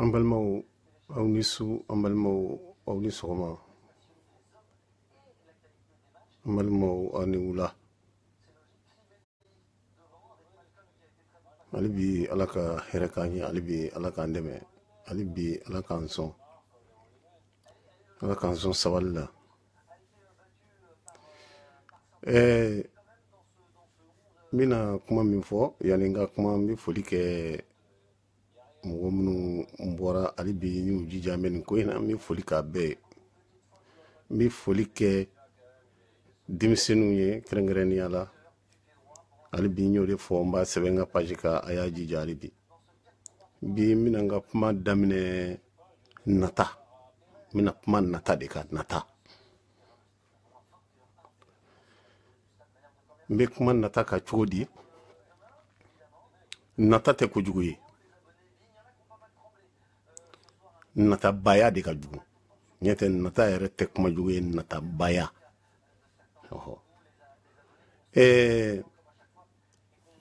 an balimaw aw ni su an balimaw aw ni sɔgɔma an balimaw aw ni wula hali bi ala ka hɛrɛ k'an ye hali bi ala k'an dɛmɛ hali bi ala k'an sɔn ala k'an sɔn sabali la n bɛna kuma min fɔ yanni n ka kuma n bɛ foli kɛ mɔgɔ minnu bɔra hali bi n y'u jija an nin ko in na an bɛ foli k'a bɛɛ ye n bɛ foli kɛ denmisɛnninw ye kɛrɛnkɛrɛnnenya la hali bi n y'o de fɔ n b'a sɛbɛn n ka page kan a y'a jija hali bi bi n bɛna n ka kuma daminɛ nata n bɛna kuma nata de kan nata n bɛ kuma nata ka cogo di nata tɛ kojugu ye natabaya de ka jugu ɲɛtɛ nata yɛrɛ tɛ kuma jugu ye natabaya ɔhɔ ɛɛ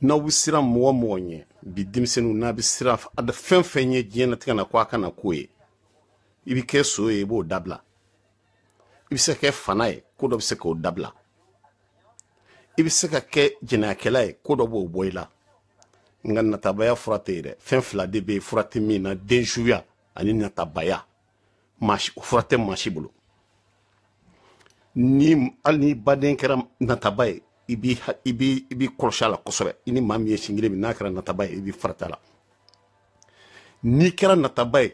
n'aw bɛ siran mɔgɔ mɔgɔ ɲɛ bi denmisɛnninw n'a bɛ siran fɛn fɛn ye diɲɛlatigɛ na ko a kana k'o ye i bɛ kɛ so ye i b'o dabila i bɛ se ka kɛ fana ye ko dɔ bɛ se k'o dabila i bɛ se ka kɛ jɛnɛyakɛla ye ko dɔ b'o bɔ i la nka natabaya fura tɛ yen dɛ fɛn fila de bɛ yen fura tɛ min na densuya ani natabaya masi o fura tɛ masi bolo ni hali ni baden kɛra nataba ye i b'i kɔlɔsi a la kosɛbɛ i ni maa min ye sin min n'a kɛra nataba ye i b'i farata la n'i kɛra nataba ye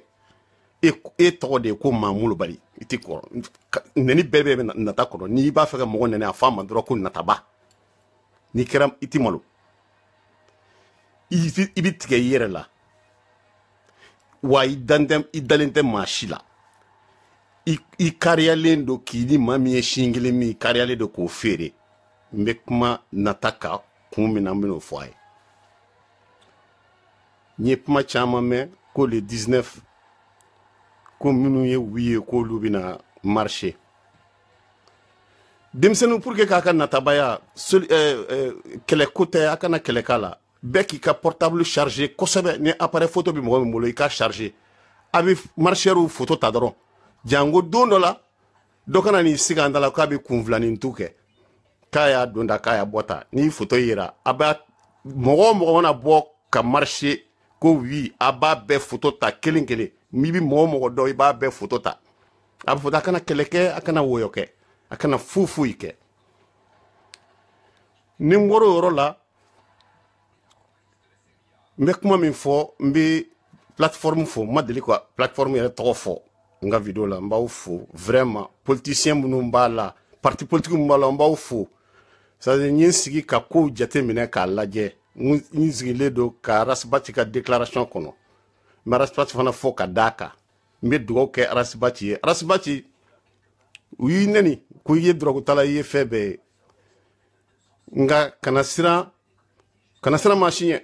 e tɔgɔ de ye ko maamulu bali i ti kɔrɔ nɛni bɛɛ bɛ nata kɔrɔ n'i b'a fɛ ka mɔgɔ nɛni a f'a ma dɔrɔn ko nataba n'i kɛra i ti malo i bi tigɛ i yɛrɛ la wa i dalen tɛ maa si la i kariyalen don k'i ni maa min ye sin kelen min kariyalen don k'o feere n bɛ kuma nata ka kun min na n bɛn'o fɔ a ye n ye kuma caman mɛn ko le 19 ko minnu ye wiye ye k'olu bɛna marcher denmisɛnninw pour que k'a ka natabaya eh, eh, kɛlɛko tɛ a kana kɛlɛ k'a la bɛɛ k'i ka portable chargé kosɛbɛ ni appareil photo bɛ mɔgɔ min bolo i k'a a bɛ marcheurs photo ta dɔrɔn jango don dɔ la dɔ kana n'i sigi an da la k'a bɛ kunfilanintu kɛ k'a y'a don ta k'a y'a bɔ ta n'i photo yera a b'a mɔgɔ o mɔgɔ mana bɔ ka marché ko oui a b'a bɛɛ photo ta kelen kelen n'i bɛ mɔgɔ o mɔgɔ dɔn i b'a bɛɛ photo ta a bɛ fɔ a kana kɛlɛ kɛ a kana wɔyɔ kɛ a kana foyi foyi kɛ ni n bɔr'o yɔrɔ la. n bɛ kuma min fɔ n bɛ plateforme fo n ma deli ka plateforme yɛrɛ tɔgɔ fɔ n ka video la n b'aw fo vraiment politicien minnu b'a la parti politique minnu b'a la n b'aw fo c'est à dire n ye n sigi ka kow jate minɛ k'a lajɛ n sigilen don ka rasibati ka déclaration kɔnɔ n bɛ rasibati fana fɔ ka d'a kan n bɛ dugawu kɛ rasibati ye rasibati u y'i nɛni ko i ye dɔrɔgutala i ye fɛn bɛɛ ye nka kana siran kana siran maa si ɲɛ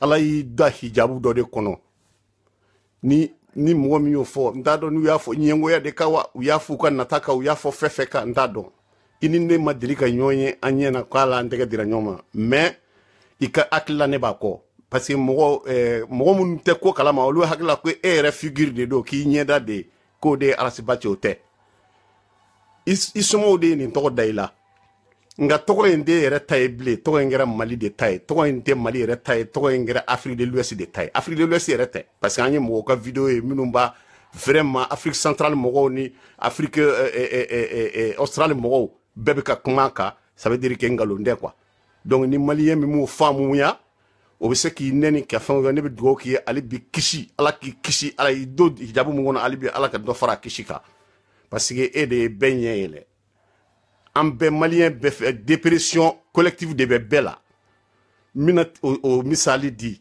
ala y'i da hijabu dɔ de kɔnɔ ni ni mɔgɔ min y'o fɔ n t'a dɔn n'u y'a fɔ ɲɛngoya de ka wa u y'a fɔ u ka nata kan u y'a fɔ fɛn fɛn kan n t'a dɔn i ni ne ma deli ka ɲɔgɔn ye an ɲɛ na k'a la an tɛgɛ dira ɲɔgɔn ma mɛ i ka hakilila ne b'a kɔ parce que mɔgɔ ɛɛ mɔgɔ minnu tɛ ko kalama olu hakilila ko e yɛrɛ figiri de don k'i ɲɛda de k'o de ye arasiba cɛ o tɛ i somɔgɔw de ye nin tɔgɔ da i la nka tɔgɔ in tɛ yɛrɛ ta ye bilen tɔgɔ in kɛra mali de ta ye tɔgɔ in tɛ mali yɛrɛ ta ye tɔgɔ in kɛra afiriki de l'ouest de ta ye afiriki de l'ouest yɛrɛ tɛ parce que an ye mɔgɔw ka video ye minnu b'a vraiment afrique centrale mɔgɔw ni afrique eh, eh, eh, eh, euh, euh, euh, australi mɔgɔw bɛɛ bɛ ka kuma a kan ça veut dire que nkalon tɛ quoi donc ni maliyɛn min m'o faamuya o bɛ se k'i nɛni ka fɛn kɛ ne bɛ dugawu k'i ye hali bi kisi ala k'i kisi ala y'i don hijabu min kɔnɔ hali bi ala ka dɔ fara a kisi kan parce que e de ye bɛɛ ɲɛ yɛlɛ an bɛɛ maliyɛn bɛɛ fɛ dépression collective de bɛ bɛɛ la n bɛna o misali di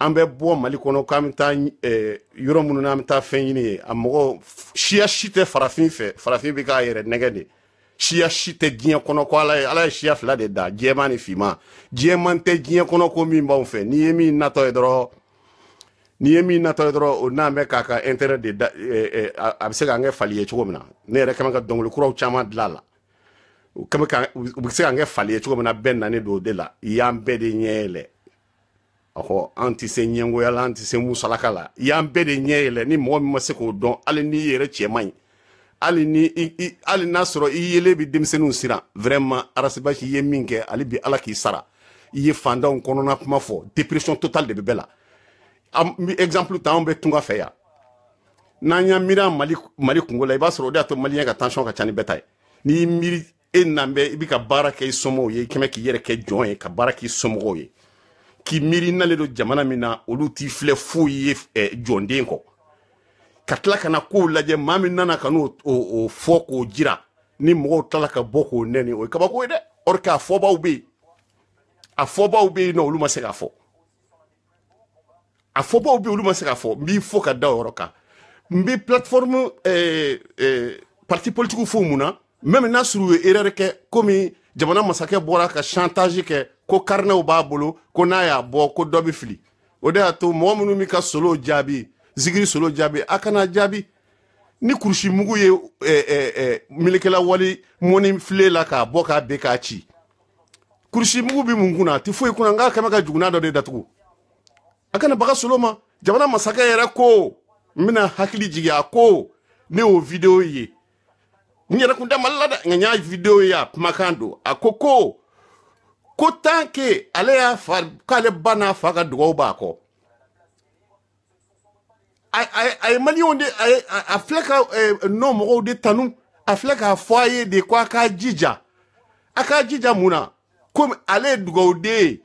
an bɛ bɔ mali kɔnɔ k'an bɛ taa yɔrɔ minnu na an bɛ taa fɛn ɲini ye a mɔgɔ siya si tɛ farafin fɛ farafin bɛ k'a yɛrɛ nɛgɛ de siya si tɛ diɲɛ kɔnɔ ko ala ye ala ye siya fila de da jɛman ni finman jɛman tɛ diɲɛ kɔnɔ ko min b'anw fɛ n'i ye min natɔ ye dɔrɔn n'i ye min natɔ ye dɔrɔn o n'an bɛ k'a ka intérêt de da a bɛ se k'an kɛ fali ye cogo min na ne yɛrɛ kɛmɛ ka dɔnkili kuraw caman dilan a la u bɛ se ka kɛ fali ye cogo min na bɛɛ nanen don o de la i y'an bɛɛ de ɲɛ yɛlɛ ɔhɔ an tɛ se ɲɛngoya la an tɛ se musalaka la i y'an bɛɛ de ɲɛ yɛlɛ ni mɔgɔ min ma se k'o dɔn hali n'i yɛrɛ cɛ man ɲi hali ni hali n'a sɔrɔ i yelen bɛ denmisɛnninw siran vraiment arasibasi i ye min kɛ hali bi ala k'i sara i ye fantanw kɔnɔna kuma fɔ dépression totale de bɛ bɛɛ la an bɛ exemple ta anw bɛ tunga fɛ yan n'an y'an miiri an mali mali kungo la i b'a sɔrɔ o de y'a to maliyɛn ka tension ka ca ni bɛɛ ta ye n'i y'i miiri e nan bɛ i bi ka baara kɛ i somɔgɔw ye i kɛmɛ k'i yɛrɛ kɛ jɔn ye ka baara k'i somɔgɔw ye k'i miiri nalen don jamana min na olu t'i filɛ foyi ye eh, jɔnden kɔ ka tila ka na kow lajɛ maa min nana ka n'o fɔ k'o jira ni mɔgɔw tilala ka bɔ k'o nɛni o ye kabako ye dɛ or que a fɔbaw bɛ yen a fɔbaw bɛ yen nɔ olu ma se k'a fɔ a fɔbaw bɛ yen olu ma se k'a fɔ n b'i fɔ ka da o yɔrɔ kan n bɛ plateforme eh, eh, parti politique fo mun na. même n'a suru ye erɛri kɛ komi jamana masakɛ bɔra ka chantage kɛ ko karinɛw b'a bolo ko n'a y'a bɔ ko dɔ be fili o de y'a to mɔgɔ minnu min ka solow jaabi zigiri solo jaabi a kana jaabi ni kurusi mugu ye eh, eh, eh, milikɛla wali mɔni file la k'a bɔ k'a be k'a ci kurusi mugu bi mun kunna a tɛ foyi kunna n k'a kɛmɛ ka juguna dɔ de datugu a kana baga solo ma jamana masakɛ yɛrɛ ko n bena hakili jigi a ko ne y'o videwo ye n yɛrɛ kun tɛ mali la dɛ nka n y'a video ye a kumakan don a ko ko ko tant que ale y'a fa k'ale ba n'a fa ka dugawu b'a kɔ a a ye maliyɛnw de a ye a filɛ ka e, nɔ mɔgɔw de tanu a filɛ k'a fɔ a ye de ko a k'a jija a k'a jija mun na komi ale ye de ye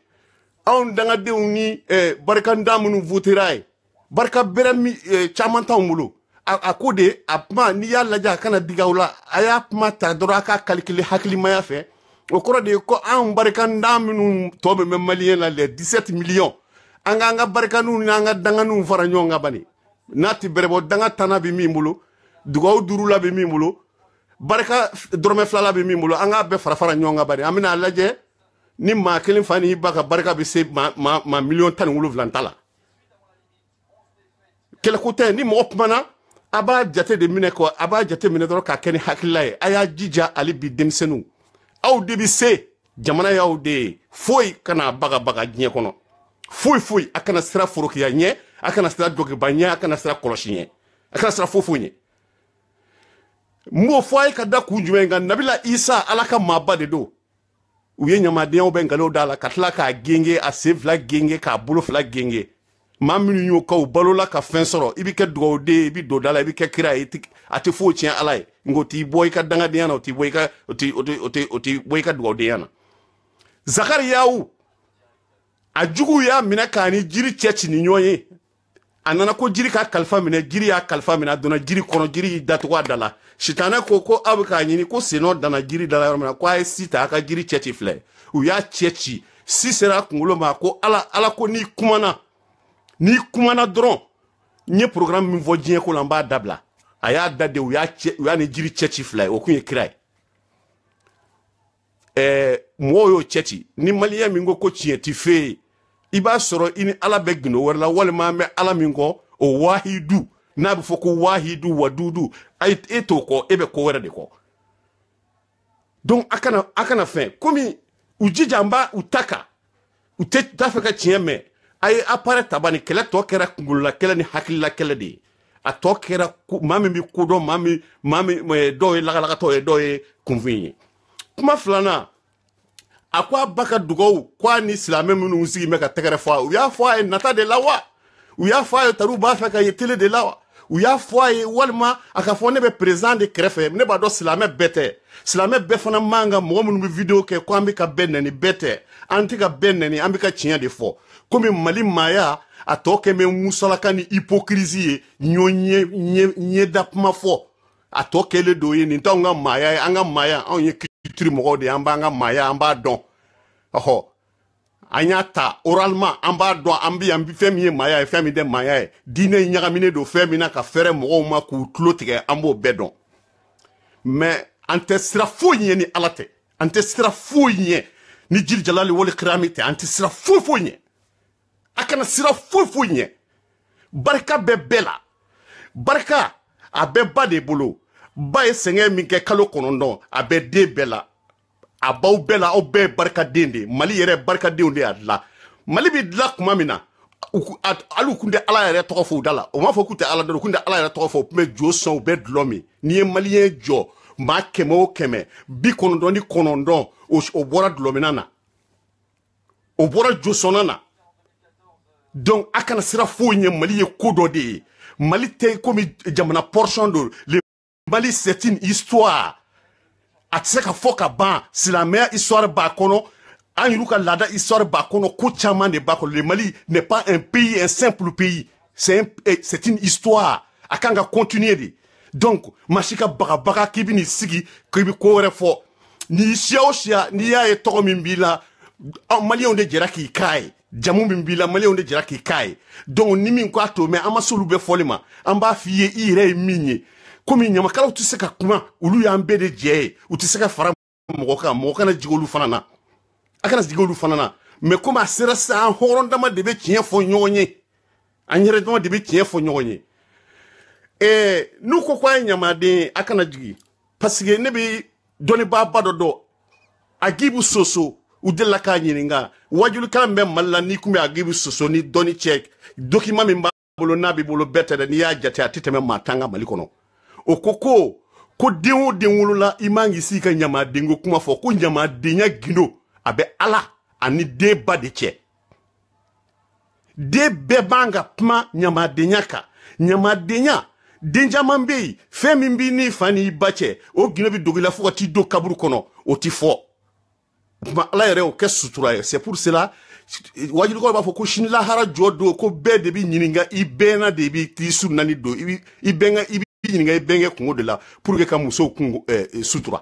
anw dangadenw ni eh, barika ntan minnu votera ye barika bɛrɛ e, caman t'anw bolo a ko de a kuma n'i y'a lajɛ a kana diga aw la a y'a kuma ta dɔrɔn a ka kalikile hakilimaya fɛ o kɔrɔ de ye ko anw barikanda minnu tɔ min bɛ maliyɛn la lɛ 17 miliyɔn an k'an ka barikaniw n'an ka danganiw fara ɲɔgɔn kan bani n'a ti bɛrɛbɔ danga tana bɛ min bolo dugawu duuru la bɛ min bolo barika dɔrɔmɛ filala bɛ min bolo an k'a bɛɛ fara fara ɲɔgɔn kan bani an bɛna a lajɛ ni maa kelen fa n'i ba ka barika bɛ se maa maa miliyɔn tan ni wolonwula ta la kɛlɛko tɛ ni mɔgɔ kumana a b'a jate de minɛ kɔ a b'a jate minɛ dɔrɔn k'a kɛ ni hakilila ye a y'a jija hali bi denmisɛnninw aw de bi se jamana y'aw de ye foyi kana bagabaga diɲɛ kɔnɔ foyi foyi a kana sira forokiya ɲɛ a kana sira dɔkiba ɲɛ a kana sira kɔlɔsi ɲɛ a kana sira foyi foyi ɲɛ n b'o fɔ a ye ka da kun jumɛn kan nabila isa ala ka maaba de don u ye ɲamadenyaw bɛ nkalon d'a la ka tila k'a genge a sen fila genge k'a bolo fila genge maa minnu y'o kɛ u balola ka fɛn sɔrɔ i bi kɛ dugawuden ye i bi don da la i bi kɛ kira ye a tɛ foyi tiɲɛ ala ye nka o t'i bɔ i ka dangadenya na o t'i bɔ i ka o t'i o t'i o t'i o t'i bɔ i ka dugawudenya na zakariyahu a juguw y'a minɛ k'a ni jiri cɛ ci ni ɲɔgɔn ye a nana ko jiri ka kalifa minɛ jiri y'a kalifa minɛ a donna jiri kɔnɔ jiri y'i datugu a da la sitanɛ ko ko aw bɛ k'a ɲini ko sennɔ danna jiri da la yɔrɔ min na ko a ye si ta a ka jiri cɛ ci filɛ u y'a cɛ ci si sera a kunkolo ma ko ala ala ko n'i kumana n'i kumana dɔrɔn n ye porogaramu min fɔ diɲɛ ko la n b'a dabila a y'a da de u y'a cɛ u y'a ni jiri cɛci fila ye o kun ye kira ye ɛɛ mɔgɔw y'o cɛci ni maliyɛn min ko ko tiɲɛ ti f'e ye i b'a sɔrɔ i ni ala bɛ gindo wɛrɛ la walima an bɛ ala min kɔ o wahidu n'a bɛ fɔ ko wahidu wadudu ayi e t'o kɔ e bɛ ko wɛrɛ de kɔ donc a kana a kana fɛn komi u jija n b'a u ta kan u tɛ t'a fɛ ka tiɲɛ mɛn a ye aparɛ taba ni kɛlɛ tɔ kɛra kungolola kɛlɛ ni hakilila kɛlɛ de ye a tɔ kɛra maa min bi kodɔn maa min maa min dɔw ye lagalagatɔ ye dɔw ye kunfin ye kuma filanan a ko a ba ka dugawu ko a ni silamɛ minnu sigi bɛ ka tɛgɛrɛ fɔ a u y'a fɔ a ye nata de la wa u y'a fɔ a ye taru b'a fɛ ka ye tele de la wa u y'a fɔ a ye walima a ka fɔ ne bɛ perezan de kɛrɛfɛ ne b'a dɔn silamɛ bɛɛ tɛ silamɛ bɛɛ fana man kan mɔgɔ minnu bɛ video kɛ ko an bɛ ka bɛɛ nɛni bɛɛ tɛ an tɛ ka bɛɛ nɛni an bɛ ka tiɲɛ de fɔ komi mali maya a tɔ kɛ mɛ musalaka ni hipokrisi ye ɲɔ ɲɛda kuma fɔ a tɔ kɛlen do ye nin t'anw ka maaya ye an ka maaya anw ye kiritiri mɔgɔw de ye an b'an ka maaya an b'a dɔn ɔhɔ an y'a ta oralement an b'a dɔn an bi yan fɛn min ye maaya ye fɛn min tɛ maaya ye diinɛ ɲagaminen don fɛn min na ka fɛrɛ mɔgɔw ma k'u tulo tigɛ an b'o bɛɛ dɔn mɛ an tɛ sira foyi ɲɛ ni ala tɛ an tɛ sira foyi ɲɛ ni jiri wali kirami tɛ an tɛ sira foyi foyi ɲɛ a kana sira foyi foyi ɲɛ barika bɛ bɛɛ la barika a bɛ ba de bolo ba ye sɛgɛn min kɛ kalo kɔnɔntɔn a bɛ den bɛɛ la a b'aw bɛɛ la aw bɛɛ ye barikaden de ye mali yɛrɛ barikadenw de y'a dilan mali bɛ dilan tuma min na hali kun tɛ ala yɛrɛ tɔgɔ fɔ u da la o m'a fɔ k'u tɛ ala dɔn u kun tɛ ala yɛrɛ tɔgɔ fɔ u tun bɛ jo sɔn u bɛ dulɔ min n'i ye maliyɛn jɔ maa kɛmɛ o kɛmɛ bi kɔnɔntɔn ni kɔnɔntɔn o bɔra dulɔminna na o bɔra josɔnna na donc Akana kana sira foyi mali est ko Mali de mali jamana portion do le mali c'est une histoire a tɛ se histoire b'a kɔnɔ an yɛrɛw lada histoire b'a kono ko de b'a le mali n'est pas un pays un simple pays c'est un, eh, c'est une histoire Akanga continuer de donc machika baka baka, k'i n'i sigi kibi kore ko n'i siya o n'i y'a ye mbila, En Mali on de jamu min b'i la maliyɛw de jɛra k'i k'a ye donc ni min ko a to mɛ an ma s'olu bɛɛ fɔli ma an b'a f'i ye i yɛrɛ ye min ye komi ɲamakalaw tɛ se ka kuma olu y'an bɛɛ de jɛ ye u tɛ se ka fara mɔgɔ kan mɔgɔ kana jigin olu fana na a kana jigin olu fana na mɛ komi a sera sisan an hɔrɔn dama e, de bɛ tiɲɛ fɔ ɲɔgɔn ye an yɛrɛ dama de bɛ tiɲɛ fɔ ɲɔgɔn ye ɛɛ n'u ko k'an ye ɲamaden a kana jigin parce que ne bɛ dɔnnibaaba dɔ dɔn a gibu soso. u delila k'a ɲininga wajulikan min bɛ mali la n'i kun bɛ a k'i bɛ soso ni dɔnni cɛ dokima min b'a bolo n'a b'i bolo bɛɛ tɛ dɛ n'i y'a jate a tɛ tɛmɛ maa tan ka mali kɔnɔ o ko ko ko den o den wolola i man k'i sigi ka ɲamadenko kuma fɔ ko ɲamadenya gindo a bɛ ala ani den ba de cɛ den bɛɛ b'an ka kuma ɲamadenya kan ɲamadenya den caman bɛ yen fɛn min b'i n'i fa n'i ba cɛ o gindo bɛ dogo i la fo ka t'i don kaburu kɔnɔ o ti fɔ tuma ala yɛrɛ o kɛ sutura ye c'est pour cela wajulikɔrɔ b'a fɔ ko sini lahara jɔ don ko bɛɛ de b'i ɲininka i bɛnna de b'i t'i su naani don i bɛnkɛ i b'i ɲininka i bɛnkɛ kungo de la pour que ka musow kun eh, eh, sutura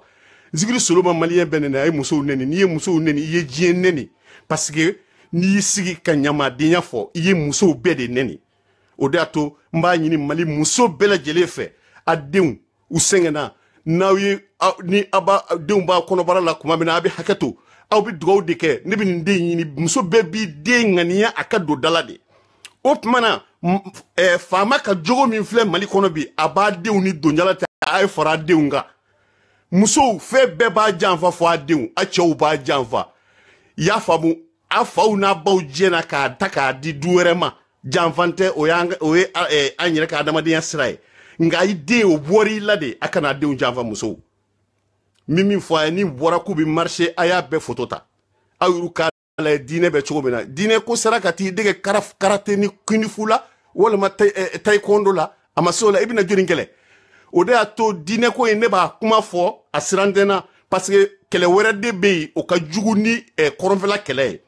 zikiri soloma maliyɛn bɛ nɛni a ye musow nɛni n'i ye musow nɛni i ye diɲɛ nɛni parce que n'i y'i sigi ka ɲamadenya fɔ i ye musow bɛɛ de nɛni o de y'a to n b'a ɲini mali muso bɛɛ lajɛlen fɛ a denw u sɛgɛnna n'aw ye ni a b'a denw b'a kɔnɔbara la tuma min na a bɛ hakɛ to aw bɛ dugawu de kɛ ne bɛ nin den ɲini muso bɛɛ b'i den ŋaniya a ka don dala de o tuma na ɛɛ faama ka jogo min filɛ mali kɔnɔ bi a b'a denw ni donjala ta a ye fara a denw kan musow fɛn bɛɛ b'a janfa fɔ a denw a cɛw b'a janfa i y'a faamu a faw n'a baw jɛna k'a ta k'a di du wɛrɛ ma janfan tɛ o y'an o ye an yɛrɛ ka adamadenya sira ye nka i den o bɔr'i la de a kana a denw janfa musow. min min fɔ a ye ni bɔra k'u bɛ marise a y'a bɛɛ foto ta aw yɛrɛ k'a lajɛ diinɛ bɛ cogo min na diinɛ ko sera ka t'i dege karate ni kinifu la walima taekwondo la a ma se o la i bɛna joli kɛlɛ o de y'a to diinɛ ko in ne b'a kuma fɔ a siran tɛ n na parce que kɛlɛ wɛrɛ de bɛ yen o ka jugu ni ɛ kɔrɔnfɛla kɛlɛ ye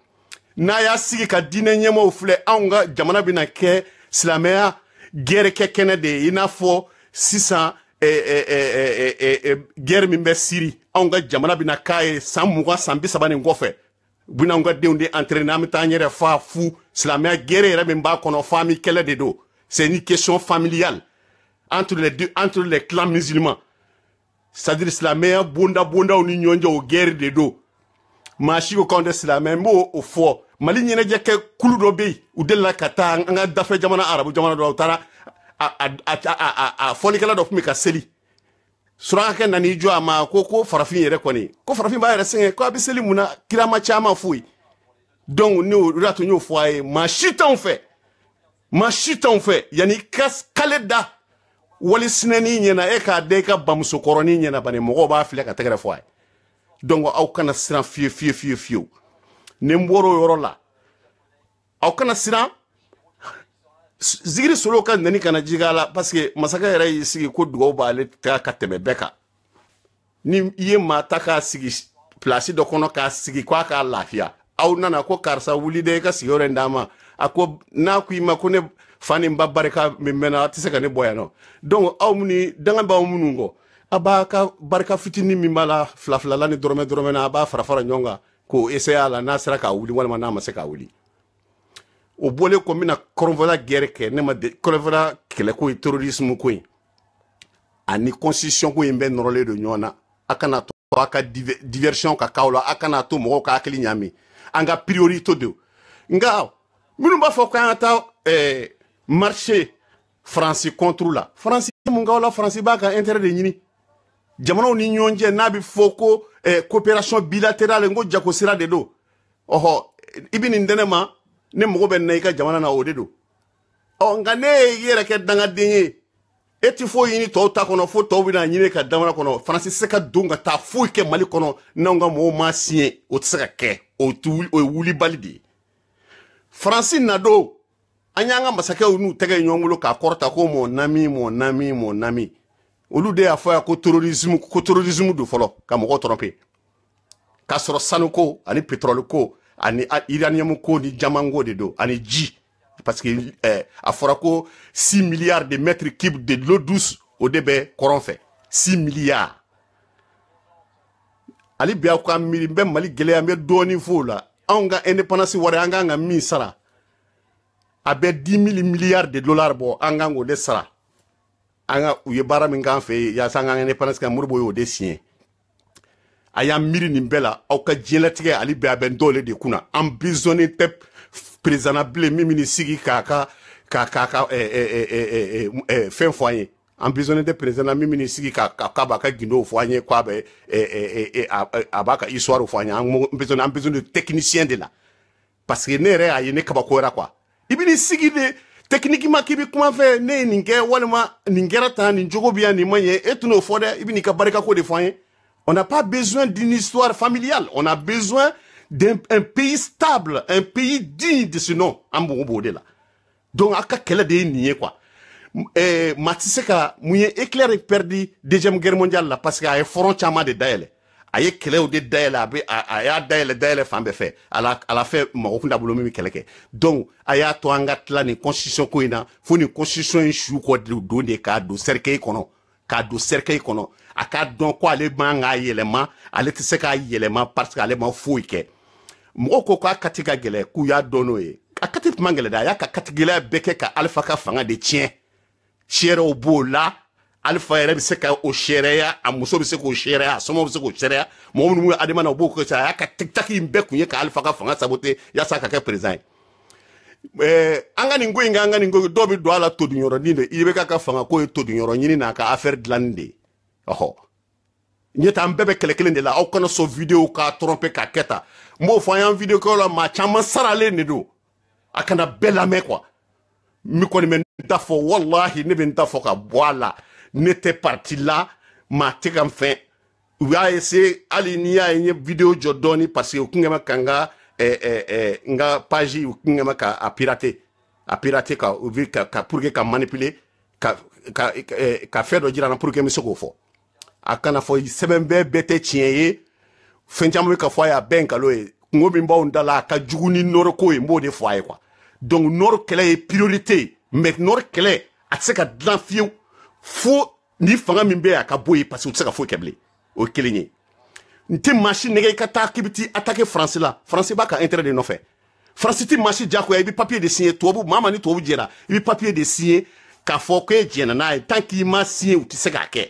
n'a y'a sigi ka diinɛ ɲɛmaaw filɛ anw ka jamana bɛna kɛ silamɛya gɛrɛkɛ kɛnɛ de ye i n'a fɔ sisan Eh, eh, eh, guerre min bɛ siri anw ka jamana bɛna k'a ye san mugan san bi saba nin kɔfɛ u bɛna anw ka denw de entraîner an bɛ taa an yɛrɛ fa fu silamɛya gɛrɛ yɛrɛ min b'a kɔnɔ famille kɛlɛ de don c'est une question familiale entre les deux entre les clans musulmans c'est à dire silamɛya bonda bondaw ni ɲɔgɔn cɛ o gɛrɛ de don maa si ko k'anw tɛ silamɛ n b'o o fɔ mali ɲɛnajɛ kɛ kulu dɔ bɛ yen u delila ka jamana arabu jamana dɔw u a a a a fɔlikɛla dɔ tun bɛ ka seli surakakɛ nan'i jɔ a ma ko ko farafin yɛrɛ kɔni ko farafin b'a yɛrɛ sɛgɛn ko a bɛ seli mun na kira ma caa ma foyi donc ne o de y'a to n y'o fɔ a ye maa si t'anw fɛ maa si t'anw fɛ yanni i ka kale da wali sinɛni ɲɛna e k'a da i ka bamusokɔrɔnin ɲɛna bani mɔgɔw b'a filɛ ka tɛgɛrɛ fɔ a ye donc aw kana siran fiye fiye fiye fiyewu ni n bɔr'o yɔrɔ la aw kana siran zigiri solo ka nani kana jiga a la paseke masaka yɛrɛ y'i sigi ko dugawu b'ale ta ka tɛmɛ bɛɛ kan ni i ye maa ta k'a sigi pilasi dɔ kɔnɔ k'a sigi ko k'a lafiya aw nana ko karisa wuli dɛ i ka sigiyɔrɔ in d'a ma a ko n'a ko i ma ko ne fa ni ba barika min mɛnna a tɛ se ka ne bɔ yan nɔ donc aw minnu danga b'aw minnu kɔ a b'a ka barika fitinin min b'a la fila ni dɔrɔmɛ dɔrɔmɛ na a b'a fara fara ɲɔgɔn kan k'o essayer a la n'a sera k'a wuli walima n'a ma se k'a wuli. o bɔlen kɔ n bɛna kɔrɔnfɛla gɛrɛ kɛ ne ma deli kɔrɔnfɛla kɛlɛko ye terorisimu ko in ani constitution ko in bɛɛ nɔrɔlen don ɲɔgɔn na a kana to a ka diversion ka k'aw la a kana to mɔgɔw ka hakili ɲaami an ka priorité don nka minnu b'a fɔ k'an ka taa ɛɛ marché faransi contre la faransi mun k'aw la faransi b'a ka intérêt de ɲini jamanaw ni ɲɔgɔn cɛ n'a bɛ fɔ ko ɛɛ coopération bilatérale n ko jagosira de don ɔhɔ i bɛ nin di ne ma. ne mago bɛ na i ka jamana na o de don ɔ nka ne ye i yɛrɛ kɛ dangaden ye e tɛ foyi ɲini tɔw ta kɔnɔ fo tɔw bɛna ɲini ka jamana kɔnɔ faransi tɛ se ka don ka taa foyi kɛ mali kɔnɔ n'anw ka mɔgɔw ma siɲɛ o tɛ se ka kɛ o ye wulibali de ye faransi nadon an y'an ka masakɛw n'u tɛgɛ ɲɔgɔn bolo k'a kɔrɔta ko mɔ nami mɔ nami mɔ nami olu de y'a fɔ ya ko terrorisme ko terrorisme don fɔlɔ ka mɔgɔ tɔrɔpe k'a sɔrɔ sanuko ani pétrole ko ani iraniyɛmu ko ni jamanko de don ani ji parce que eh, a fɔra ko 6 milliards de mètres cube de l'eau douce o de bɛ kɔrɔn fɛ 6 milliards hali bi aw ka miiri n bɛ mali gɛlɛya n bɛ dɔɔnin fɔ o la anw ka indépendance wari an kan ka min sara a bɛ 10 000 milliards de dollars bɔ an kan k'o de sara an ka u ye baara min k'an fɛ yen yaasa an ka indépendance kɛ moribo y'o de siɲɛ a y'an miiri nin bɛɛ la aw ka diɲɛlatigɛ hali bɛɛ a bɛ n dɔwle de kunna an bizonnen tɛ perezana bilen min bɛ nin sigi k'a ka k'a k'a ka fɛn fɔ an ye an bizonnen tɛ perezana min bɛ nin sigi k'a k'a b'a ka gindow fɔ an ye k'a bɛ a b'a ka histoire fɔ an ye an bizonnen an bizonnen technicien de la parce que ne yɛrɛ y'a ye ne kabakoyara quoi i bɛ nin sigi de techniquement k'i bɛ kuma fɛ ne ye nin kɛ walima nin kɛra tan nin cogo bɛ yan nin man ɲɛ e tun n'o fɔ dɛ i bɛ n'i ka barikako de fɔ an ye. On n'a pas besoin d'une histoire familiale. On a besoin d'un pays stable, un pays digne de ce nom. là. Donc, aka kela de nié quoi. Eh, matisse ka mouye éclairé perdu deuxième guerre mondiale là parce qu'il y a un front chama de daele. Aye kele ou de daele abe aya daele daele fambe fe. Ala ala fe mokunda bolo mimi keleke. Donc aya to angat la ni constitution ko ina, fo ni constitution chou ko do de ka do cercueil kono. Ka do cercueil kono. a ka dɔn ko ale man k'a yɛlɛma ale tɛ se k'a yɛlɛma parce que ale ma foyi kɛ mɔgɔw ko k'a kati ka gɛlɛ k'u y'a dɔn n'o ye a kati tun man gɛlɛ dɛ a y'a ka katigɛlɛya bɛɛ kɛ ka alifa ka fanga de tiɲɛ seerew b'o la alifa yɛrɛ bɛ se ka o seereya a muso bɛ se k'o seereya a somɔgɔw bɛ se k'o seereya mɔgɔ minnu bɛ adama na o b'o kɛ sa a y'a ka tigitaki in bɛɛ tun ye ka alifa ka fanga sabote yaasa ka kɛ perezan ye an ka nin ko in kɛ an ka nin ko dɔw bɛ don a la todunyɔrɔnin de i bɛ ka ka fanga ko ye todunyɔrɔ ɲini n'a ka affaire dilanni de ye ɔhɔ n ye ta an bɛɛ bɛ kɛlɛ kelen de la aw kana sɔn videow k'a trompe k'a kɛ ta n b'o fɔ an y'an video kɛyɔrɔ la maa caman saralen de don a kana bɛɛ lamɛn kuwa n kɔni bɛ n ta fɔ walahi ne bɛ n ta fɔ ka bɔ a la ne tɛ parti la maa tɛ ka n fɛn u y'a ese hali n'i y'a ye n ye video jɔ dɔɔni parce que u kun kɛmɛ ka n ka ɛɛ ɛɛ ɛɛ n ka page u kun kɛmɛ ka a pirate a pirate ka u bɛ ka ka pour que ka manipuler ka ka ɛɛ ka fɛn dɔ jira n na pour que n bɛ se k'o fɔ. a kana fɔ sɛbɛnbɛn bɛɛ tɛ tiɲɛ ye fɛn caman bɛ ka fɔ a ye a bɛɛ nkalon ye kungo min b'anw da la a ka jugu ni nɔrɔ ko ye n b'o de fɔ a ye kuwa donc nɔrɔ kɛlɛ ye priorité ye mɛ nɔrɔ kɛlɛ a tɛ se ka dilan fiyewu fo ni fanga min bɛ yen a ka bɔ yen parce que u tɛ se ka foyi kɛ bilen o ye kelen ye n tɛ maa si nɛgɛ i ka taa k'i bɛ t'i attaquer faransi la faransi b'a ka intérêt de nɔfɛ faransi tɛ maa si diyagoya i bɛ papier de signer tubabu maa o maa ni tubabu jɛra i bɛ papier de signer k'a fɔ k'e jɛnna n'a ye tant k'i ma signer u tɛ se k'a kɛ.